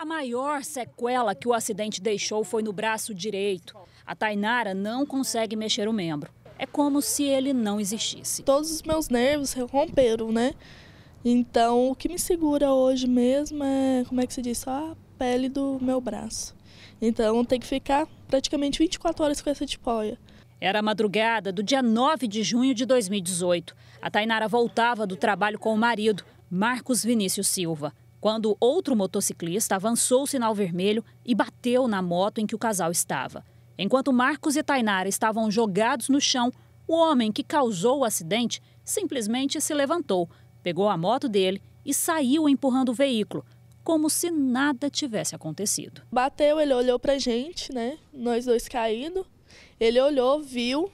A maior sequela que o acidente deixou foi no braço direito. A Tainara não consegue mexer o membro. É como se ele não existisse. Todos os meus nervos romperam, né? Então, o que me segura hoje mesmo é, como é que se diz, só a pele do meu braço. Então, tem que ficar praticamente 24 horas com essa tipóia. Era a madrugada do dia 9 de junho de 2018. A Tainara voltava do trabalho com o marido, Marcos Vinícius Silva quando outro motociclista avançou o sinal vermelho e bateu na moto em que o casal estava. Enquanto Marcos e Tainara estavam jogados no chão, o homem que causou o acidente simplesmente se levantou, pegou a moto dele e saiu empurrando o veículo, como se nada tivesse acontecido. Bateu, ele olhou pra gente, né? Nós dois caídos. Ele olhou, viu,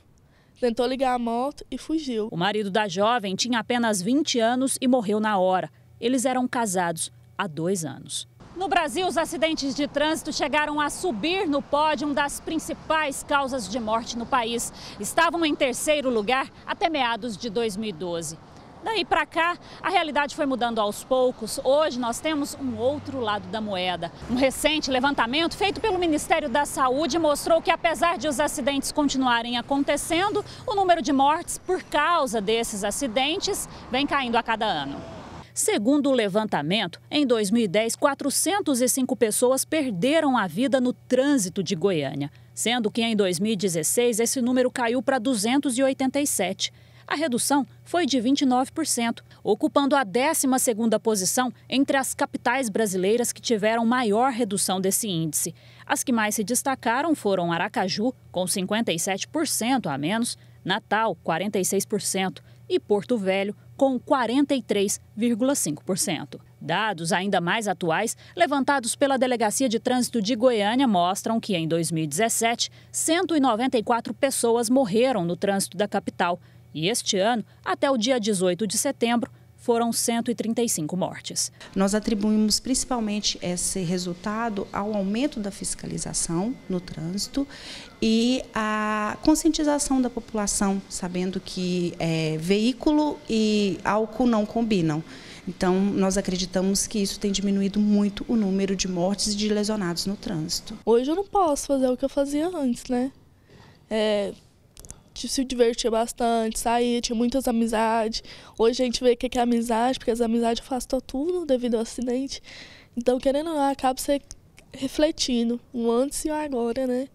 tentou ligar a moto e fugiu. O marido da jovem tinha apenas 20 anos e morreu na hora. Eles eram casados há dois anos. No Brasil, os acidentes de trânsito chegaram a subir no pódio das principais causas de morte no país. Estavam em terceiro lugar até meados de 2012. Daí para cá, a realidade foi mudando aos poucos. Hoje nós temos um outro lado da moeda. Um recente levantamento feito pelo Ministério da Saúde mostrou que, apesar de os acidentes continuarem acontecendo, o número de mortes por causa desses acidentes vem caindo a cada ano. Segundo o levantamento, em 2010, 405 pessoas perderam a vida no trânsito de Goiânia, sendo que em 2016 esse número caiu para 287. A redução foi de 29%, ocupando a 12ª posição entre as capitais brasileiras que tiveram maior redução desse índice. As que mais se destacaram foram Aracaju, com 57% a menos, Natal, 46%, e Porto Velho, com 43,5%. Dados ainda mais atuais, levantados pela Delegacia de Trânsito de Goiânia, mostram que em 2017, 194 pessoas morreram no trânsito da capital. E este ano, até o dia 18 de setembro, foram 135 mortes. Nós atribuímos principalmente esse resultado ao aumento da fiscalização no trânsito e à conscientização da população, sabendo que é, veículo e álcool não combinam. Então, nós acreditamos que isso tem diminuído muito o número de mortes e de lesionados no trânsito. Hoje eu não posso fazer o que eu fazia antes, né? É, se divertia bastante, saía, tinha muitas amizades. Hoje a gente vê o que é amizade, porque as amizades afastam tudo devido ao acidente. Então, querendo ou não, acaba você refletindo, um antes e um agora, né?